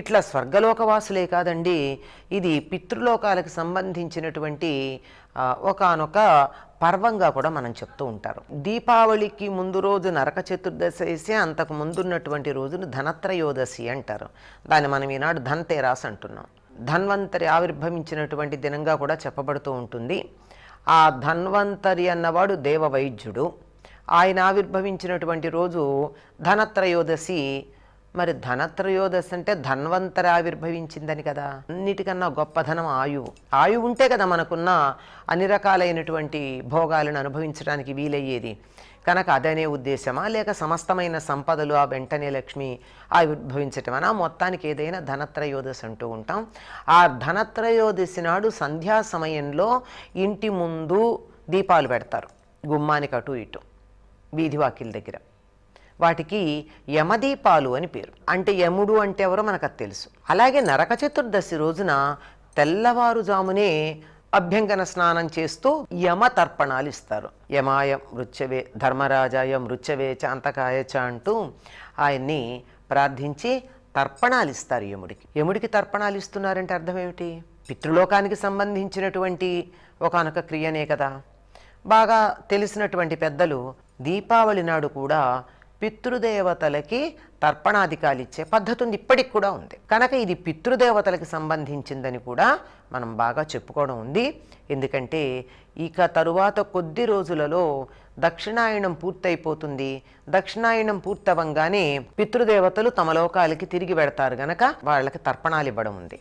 ఇట్లా స్వర్గలోకవాసులే కాదండి ఇది పితృలోకాలకు సంబంధించినటువంటి ఒకనొక పర్వంగా కూడా మనం చెప్తూ ఉంటారు దీపావళికి ముందు రోజు నరక చతుర్దశి వేసే అంతకు ముందున్నటువంటి రోజును ధనత్రయోదశి అంటారు దాన్ని మనం ఈనాడు ధన్తేరాస్ అంటున్నాం ధన్వంతరి ఆవిర్భవించినటువంటి దినంగా కూడా చెప్పబడుతూ ఉంటుంది ఆ ధన్వంతరి అన్నవాడు దేవవైద్యుడు ఆయన ఆవిర్భవించినటువంటి రోజు ధనత్రయోదశి మరి ధనత్రయోదశ అంటే ధన్వంతర ఆవిర్భవించిందని కదా అన్నిటికన్నా గొప్ప ధనం ఆయువు ఆయువు ఉంటే కదా మనకున్న అన్ని రకాలైనటువంటి భోగాలను అనుభవించడానికి వీలయ్యేది కనుక అదనే ఉద్దేశమా లేక సమస్తమైన సంపదలు ఆ వెంటనే లక్ష్మి ఆవిర్భవించటమనా మొత్తానికి ఏదైనా ధనత్రయోదశి అంటూ ఉంటాం ఆ ధనత్రయోదశి నాడు సంధ్యా సమయంలో ఇంటి ముందు దీపాలు పెడతారు గుమ్మానికి అటు ఇటు వీధి వాకిల దగ్గర వాటికి యమదీపాలు అని పేరు అంటే యముడు అంటే ఎవరో మనకు అది తెలుసు అలాగే నరక చతుర్దశి రోజున తెల్లవారుజామునే అభ్యంగన స్నానం చేస్తూ యమ తర్పణాలు ఇస్తారు యమాయ మృత్యవే ధర్మరాజాయ మృత్యవే చ అంటూ ఆయన్ని ప్రార్థించి తర్పణాలు ఇస్తారు యముడికి యముడికి తర్పణాలు ఇస్తున్నారంటే అర్థం ఏమిటి పితృలోకానికి సంబంధించినటువంటి ఒకనొక క్రియనే కదా బాగా తెలిసినటువంటి పెద్దలు దీపావళి నాడు కూడా పితృదేవతలకి తర్పణాధికాలు ఇచ్చే పద్ధతి ఉంది ఇప్పటికి కూడా ఉంది కనుక ఇది పితృదేవతలకి సంబంధించిందని కూడా మనం బాగా చెప్పుకోవడం ఉంది ఎందుకంటే ఇక తరువాత కొద్ది రోజులలో దక్షిణాయనం పూర్తయిపోతుంది దక్షిణాయనం పూర్తవంగానే పితృదేవతలు తమ లోకాలకి తిరిగి పెడతారు గనక వాళ్ళకి తర్పణాలు ఇవ్వడం ఉంది